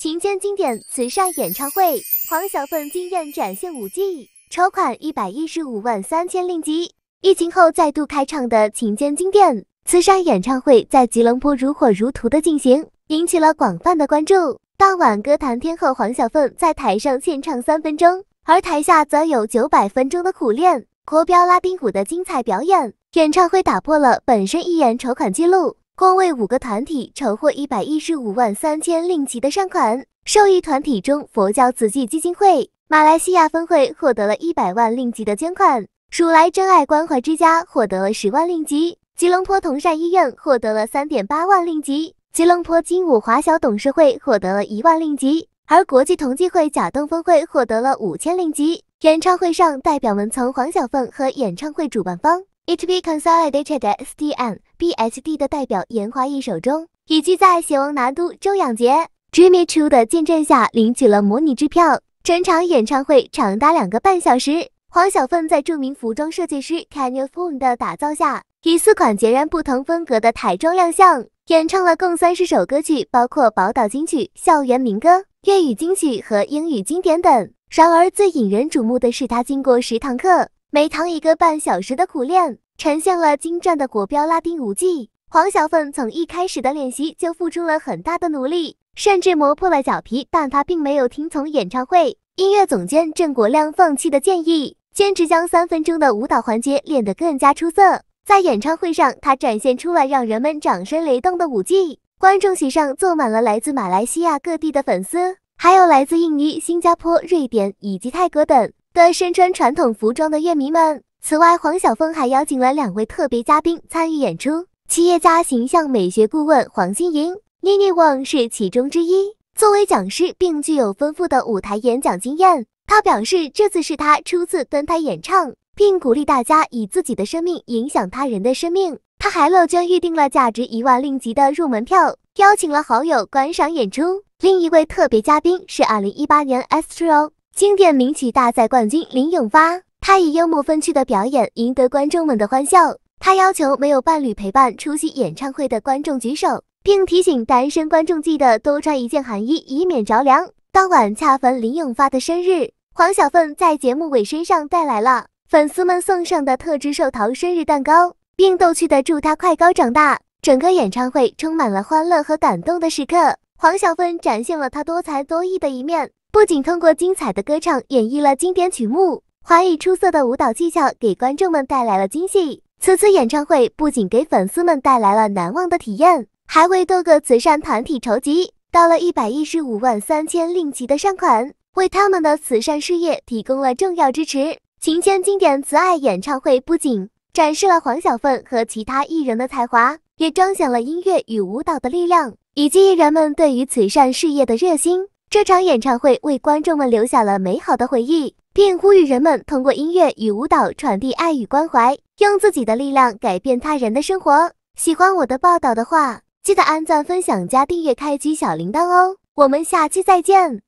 《情间经典》慈善演唱会，黄小凤惊艳展现舞技，筹款一百一十五万三千令吉。疫情后再度开唱的《情间经典》慈善演唱会，在吉隆坡如火如荼的进行，引起了广泛的关注。当晚，歌坛天后黄小凤在台上献唱三分钟，而台下则有九百分钟的苦练。国标拉丁舞的精彩表演，演唱会打破了本身一人筹款记录。共为五个团体筹获一百一十五万三千令吉的善款，受益团体中，佛教慈济基金会马来西亚分会获得了一百万令吉的捐款，鼠来真爱关怀之家获得了十万令吉，吉隆坡同善医院获得了三点八万令吉，吉隆坡金武华小董事会获得了一万令吉，而国际同济会甲洞分会获得了五千令吉。演唱会上，代表们从黄小凤和演唱会主办方。h b Consolidated S D M B S D 的代表严华义手中，以及在《邪王拿督周仰杰 Dream It True》的见证下领取了模拟支票。整场演唱会长达两个半小时。黄小凤在著名服装设计师 k e n y e f o o n 的打造下，以四款截然不同风格的台装亮相，演唱了共三十首歌曲，包括宝岛金曲、校园民歌、粤语金曲和英语经典等。然而，最引人瞩目的是她经过十堂课。每堂一个半小时的苦练，呈现了精湛的国标拉丁舞技。黄小凤从一开始的练习就付出了很大的努力，甚至磨破了脚皮，但她并没有听从演唱会音乐总监郑国亮放弃的建议，坚持将三分钟的舞蹈环节练得更加出色。在演唱会上，她展现出了让人们掌声雷动的舞技。观众席上坐满了来自马来西亚各地的粉丝，还有来自印尼、新加坡、瑞典以及泰国等。身穿传统服装的乐迷们。此外，黄晓峰还邀请了两位特别嘉宾参与演出。企业家形象美学顾问黄心莹、妮妮旺是其中之一。作为讲师，并具有丰富的舞台演讲经验，他表示这次是他初次登台演唱，并鼓励大家以自己的生命影响他人的生命。他还乐捐预定了价值一万令吉的入门票，邀请了好友观赏演出。另一位特别嘉宾是二零一八年 Astro。经典名曲大赛冠军林永发，他以幽默风趣的表演赢得观众们的欢笑。他要求没有伴侣陪伴出席演唱会的观众举手，并提醒单身观众记得多穿一件寒衣，以免着凉。当晚恰逢林永发的生日，黄小凤在节目尾声上带来了粉丝们送上的特制寿桃生日蛋糕，并逗趣的祝他快高长大。整个演唱会充满了欢乐和感动的时刻。黄小凤展现了他多才多艺的一面。不仅通过精彩的歌唱演绎了经典曲目，华裔出色的舞蹈技巧给观众们带来了惊喜。此次演唱会不仅给粉丝们带来了难忘的体验，还为多个慈善团体筹集到了一百一十五万三千令吉的善款，为他们的慈善事业提供了重要支持。《情牵经典慈爱演唱会》不仅展示了黄小凤和其他艺人的才华，也彰显了音乐与舞蹈的力量，以及艺人们对于慈善事业的热心。这场演唱会为观众们留下了美好的回忆，并呼吁人们通过音乐与舞蹈传递爱与关怀，用自己的力量改变他人的生活。喜欢我的报道的话，记得按赞、分享、加订阅、开启小铃铛哦！我们下期再见。